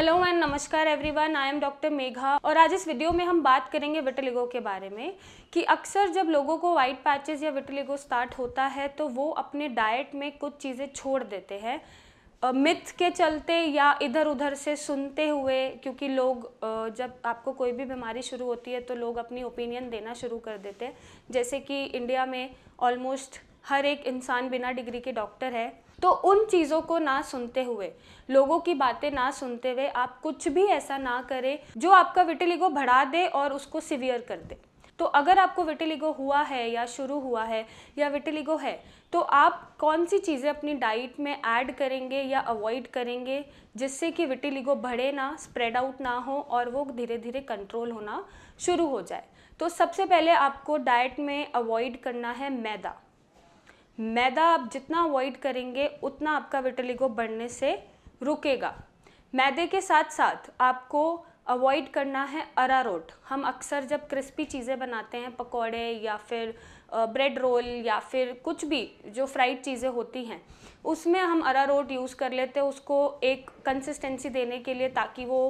hello and नमस्कार everyone I am doctor Megha और आज इस वीडियो में हम बात करेंगे विटलिगो के बारे में कि अक्सर जब लोगों को वाइट पैचेस या विटलिगो स्टार्ट होता है तो वो अपने डाइट में कुछ चीज़ें छोड़ देते हैं मिथ के चलते या इधर उधर से सुनते हुए क्योंकि लोग जब आपको कोई भी बीमारी शुरू होती है तो लोग अपनी ओपिनियन देना शुरू कर देते हैं जैसे कि इंडिया में ऑलमोस्ट हर एक इंसान बिना डिग्री के डॉक्टर है तो उन चीज़ों को ना सुनते हुए लोगों की बातें ना सुनते हुए आप कुछ भी ऐसा ना करें जो आपका विटिलिगो बढ़ा दे और उसको सिवियर कर दे तो अगर आपको विटिलिगो हुआ है या शुरू हुआ है या विटिलिगो है तो आप कौन सी चीज़ें अपनी डाइट में ऐड करेंगे या अवॉइड करेंगे जिससे कि विटिलिगो बढ़े ना स्प्रेड आउट ना हो और वो धीरे धीरे कंट्रोल होना शुरू हो जाए तो सबसे पहले आपको डाइट में अवॉइड करना है मैदा मैदा आप जितना अवॉइड करेंगे उतना आपका विटलिगो बढ़ने से रुकेगा मैदे के साथ साथ आपको अवॉइड करना है अरारोट हम अक्सर जब क्रिस्पी चीज़ें बनाते हैं पकोड़े या फिर ब्रेड रोल या फिर कुछ भी जो फ्राइड चीज़ें होती हैं उसमें हम अरारोट यूज़ कर लेते हैं उसको एक कंसिस्टेंसी देने के लिए ताकि वो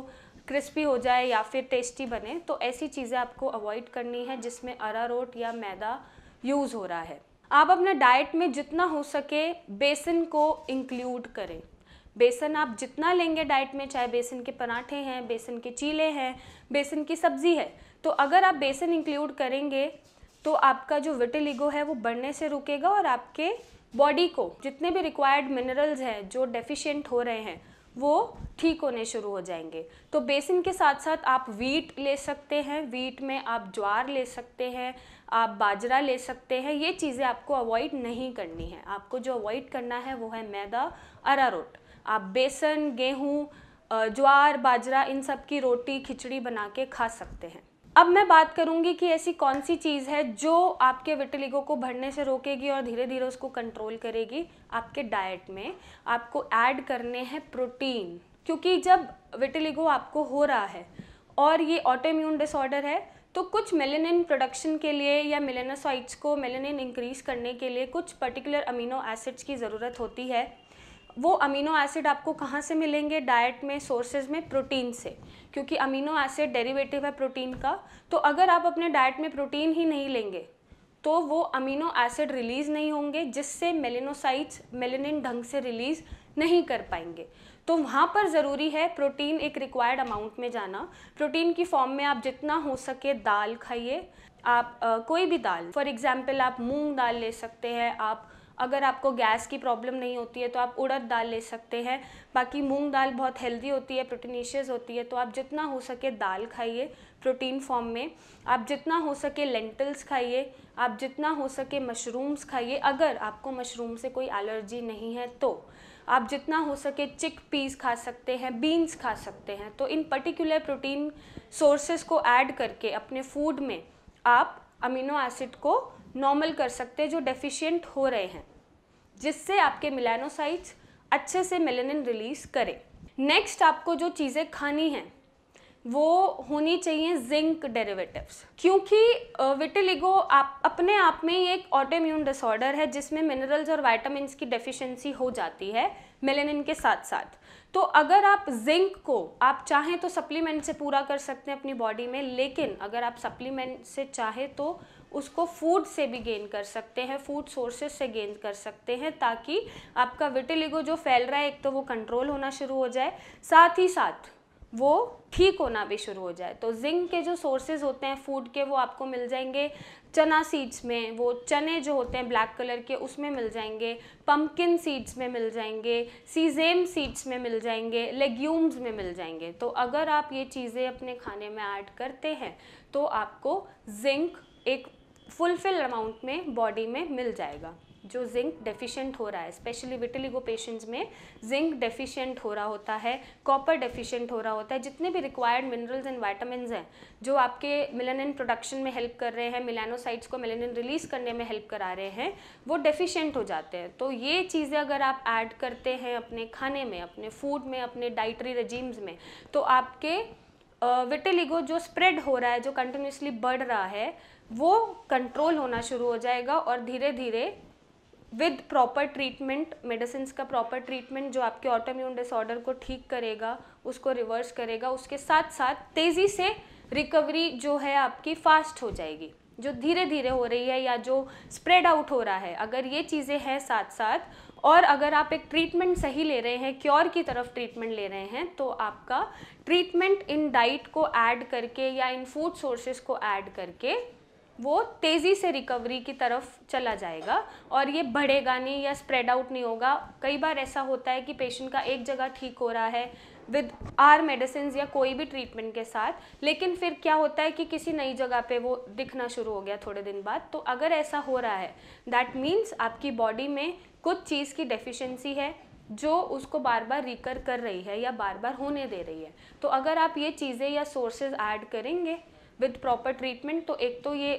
क्रिस्पी हो जाए या फिर टेस्टी बने तो ऐसी चीज़ें आपको अवॉइड करनी है जिसमें अरारोट या मैदा यूज़ हो रहा है आप अपना डाइट में जितना हो सके बेसन को इंक्लूड करें बेसन आप जितना लेंगे डाइट में चाहे बेसन के पराठे हैं बेसन के चीले हैं बेसन की सब्ज़ी है तो अगर आप बेसन इंक्लूड करेंगे तो आपका जो विटिलिगो है वो बढ़ने से रुकेगा और आपके बॉडी को जितने भी रिक्वायर्ड मिनरल्स हैं जो डेफिशिएंट हो रहे हैं वो ठीक होने शुरू हो जाएंगे तो बेसिन के साथ साथ आप वीट ले सकते हैं वीट में आप ज्वार ले सकते हैं आप बाजरा ले सकते हैं ये चीज़ें आपको अवॉइड नहीं करनी है आपको जो अवॉइड करना है वो है मैदा अरारोट आप बेसन गेहूँ ज्वार बाजरा इन सब की रोटी खिचड़ी बना के खा सकते हैं अब मैं बात करूंगी कि ऐसी कौन सी चीज़ है जो आपके विटलिगो को भरने से रोकेगी और धीरे धीरे उसको कंट्रोल करेगी आपके डाइट में आपको ऐड करने हैं प्रोटीन क्योंकि जब विटलिगो आपको हो रहा है और ये ऑटोम्यून डिसऑर्डर है तो कुछ मेलेनिन प्रोडक्शन के लिए या मेलेनासाइट्स को मेलेनिन इंक्रीज करने के लिए कुछ पर्टिकुलर अमीनो एसिड्स की ज़रूरत होती है वो अमीनो एसिड आपको कहाँ से मिलेंगे डाइट में सोर्सेज में प्रोटीन से क्योंकि अमीनो एसिड डेरिवेटिव है प्रोटीन का तो अगर आप अपने डाइट में प्रोटीन ही नहीं लेंगे तो वो अमीनो एसिड रिलीज़ नहीं होंगे जिससे मेलिनोसाइट्स मेलिनिन ढंग से रिलीज़ नहीं कर पाएंगे तो वहाँ पर ज़रूरी है प्रोटीन एक रिक्वायर्ड अमाउंट में जाना प्रोटीन की फॉर्म में आप जितना हो सके दाल खाइए आप आ, कोई भी दाल फॉर एग्ज़ाम्पल आप मूंग दाल ले सकते हैं आप अगर आपको गैस की प्रॉब्लम नहीं होती है तो आप उड़द दाल ले सकते हैं बाकी मूंग दाल बहुत हेल्दी होती है प्रोटीनिशियस होती है तो आप जितना हो सके दाल खाइए प्रोटीन फॉर्म में आप जितना हो सके लेंटल्स खाइए आप जितना हो सके मशरूम्स खाइए अगर आपको मशरूम से कोई एलर्जी नहीं है तो आप जितना हो सके चिक पीस खा सकते हैं बीन्स खा सकते हैं तो इन पर्टिकुलर प्रोटीन सोर्सेज को ऐड करके अपने फूड में आप अमीनो एसिड को नॉर्मल कर सकते हैं जो डेफिशिएंट हो रहे हैं जिससे आपके मिलानोसाइट्स अच्छे से मेलेनिन रिलीज करें नेक्स्ट आपको जो चीज़ें खानी हैं वो होनी चाहिए जिंक डेरिवेटिव्स क्योंकि विटिलिगो आप अपने आप में ही एक ऑटोम्यून डिसऑर्डर है जिसमें मिनरल्स और वाइटामिन की डेफिशिएंसी हो जाती है मेलेनिन के साथ साथ तो अगर आप जिंक को आप चाहें तो सप्लीमेंट से पूरा कर सकते हैं अपनी बॉडी में लेकिन अगर आप सप्लीमेंट से चाहें तो उसको फूड से भी गेन कर सकते हैं फूड सोर्सेस से गेन कर सकते हैं ताकि आपका विटिलिगो जो फैल रहा है एक तो वो कंट्रोल होना शुरू हो जाए साथ ही साथ वो ठीक होना भी शुरू हो जाए तो जिंक के जो सोर्सेज होते हैं फूड के वो आपको मिल जाएंगे चना सीड्स में वो चने जो होते हैं ब्लैक कलर के उसमें मिल जाएंगे पम्पकिन सीड्स में मिल जाएंगे सीजेम सीड्स में मिल जाएंगे लेग्यूम्स में मिल जाएंगे तो अगर आप ये चीज़ें अपने खाने में ऐड करते हैं तो आपको जिंक एक फुलफिल अमाउंट में बॉडी में मिल जाएगा जो जिंक डेफिशिएंट हो रहा है स्पेशली विटिलिगो पेशेंट्स में जिंक डेफिशिएंट हो रहा होता है कॉपर डेफिशिएंट हो रहा होता है जितने भी रिक्वायर्ड मिनरल्स एंड वाइटामिन हैं जो आपके मिलानिन प्रोडक्शन में हेल्प कर रहे हैं मिलानोसाइट्स को मिलानिन रिलीज करने में हेल्प करा रहे हैं वो डेफिशियंट हो जाते हैं तो ये चीज़ें अगर आप ऐड करते हैं अपने खाने में अपने फूड में अपने डाइटरी रजीम्स में तो आपके विटेलिगो जो स्प्रेड हो रहा है जो कंटिन्यूसली बढ़ रहा है वो कंट्रोल होना शुरू हो जाएगा और धीरे धीरे विद प्रॉपर ट्रीटमेंट मेडिसिन का प्रॉपर ट्रीटमेंट जो आपके ऑटोम्यून डिसऑर्डर को ठीक करेगा उसको रिवर्स करेगा उसके साथ साथ तेज़ी से रिकवरी जो है आपकी फास्ट हो जाएगी जो धीरे धीरे हो रही है या जो स्प्रेड आउट हो रहा है अगर ये चीज़ें हैं साथ साथ और अगर आप एक ट्रीटमेंट सही ले रहे हैं क्योर की तरफ ट्रीटमेंट ले रहे हैं तो आपका ट्रीटमेंट इन डाइट को ऐड करके या इन फूड सोर्सेज को ऐड करके वो तेज़ी से रिकवरी की तरफ चला जाएगा और ये बढ़ेगा नहीं या स्प्रेड आउट नहीं होगा कई बार ऐसा होता है कि पेशेंट का एक जगह ठीक हो रहा है विद आर मेडिसिन या कोई भी ट्रीटमेंट के साथ लेकिन फिर क्या होता है कि किसी नई जगह पे वो दिखना शुरू हो गया थोड़े दिन बाद तो अगर ऐसा हो रहा है दैट मीन्स आपकी बॉडी में कुछ चीज़ की डेफिशिएंसी है जो उसको बार बार रिकर कर रही है या बार बार होने दे रही है तो अगर आप ये चीज़ें या सोर्सेज ऐड करेंगे विद प्रॉपर ट्रीटमेंट तो एक तो ये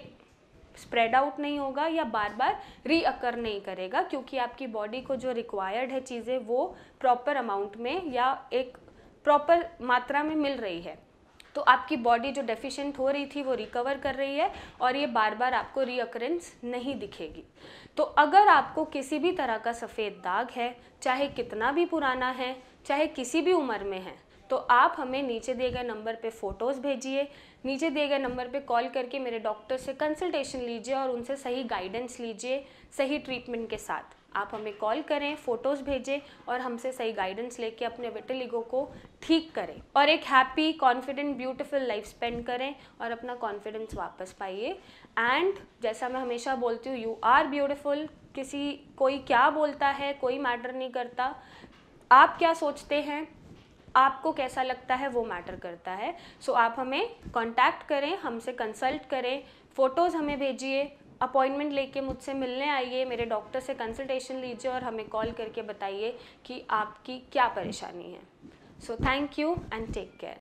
स्प्रेड आउट नहीं होगा या बार बार रीअकर नहीं करेगा क्योंकि आपकी बॉडी को जो रिक्वायर्ड है चीज़ें वो प्रॉपर अमाउंट में या एक प्रॉपर मात्रा में मिल रही है तो आपकी बॉडी जो डेफिशिएंट हो रही थी वो रिकवर कर रही है और ये बार बार आपको रीअकरेंस नहीं दिखेगी तो अगर आपको किसी भी तरह का सफ़ेद दाग है चाहे कितना भी पुराना है चाहे किसी भी उम्र में है तो आप हमें नीचे दिए गए नंबर पे फ़ोटोज़ भेजिए नीचे दिए गए नंबर पे कॉल करके मेरे डॉक्टर से कंसल्टेशन लीजिए और उनसे सही गाइडेंस लीजिए सही ट्रीटमेंट के साथ आप हमें कॉल करें फ़ोटोज़ भेजें और हमसे सही गाइडेंस लेके अपने विटेलिगो को ठीक करें और एक happy confident beautiful life spend करें और अपना कॉन्फिडेंस वापस पाइए एंड जैसा मैं हमेशा बोलती हूँ यू आर ब्यूटिफुल किसी कोई क्या बोलता है कोई मैटर नहीं करता आप क्या सोचते हैं आपको कैसा लगता है वो मैटर करता है सो so, आप हमें कॉन्टैक्ट करें हमसे कंसल्ट करें फ़ोटोज़ हमें भेजिए अपॉइंटमेंट लेके मुझसे मिलने आइए मेरे डॉक्टर से कंसल्टेशन लीजिए और हमें कॉल करके बताइए कि आपकी क्या परेशानी है so thank you and take care